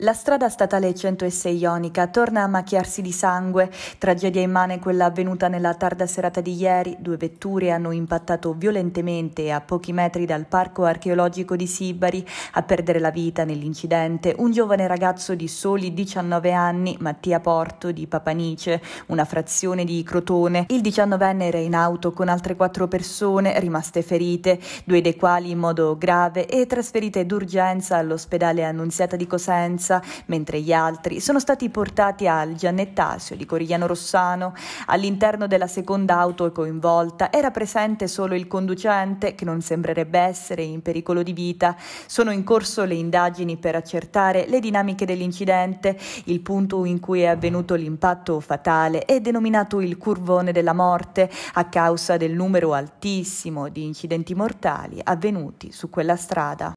La strada statale 106 Ionica torna a macchiarsi di sangue. Tragedia immane quella avvenuta nella tarda serata di ieri. Due vetture hanno impattato violentemente a pochi metri dal parco archeologico di Sibari. A perdere la vita nell'incidente un giovane ragazzo di soli 19 anni, Mattia Porto di Papanice, una frazione di Crotone. Il 19enne era in auto con altre quattro persone rimaste ferite, due dei quali in modo grave e trasferite d'urgenza all'ospedale Annunziata di Cosenza Provenza, mentre gli altri sono stati portati al Giannettasio di Corigliano Rossano. All'interno della seconda auto coinvolta era presente solo il conducente, che non sembrerebbe essere in pericolo di vita. Sono in corso le indagini per accertare le dinamiche dell'incidente. Il punto in cui è avvenuto l'impatto fatale è denominato il curvone della morte a causa del numero altissimo di incidenti mortali avvenuti su quella strada.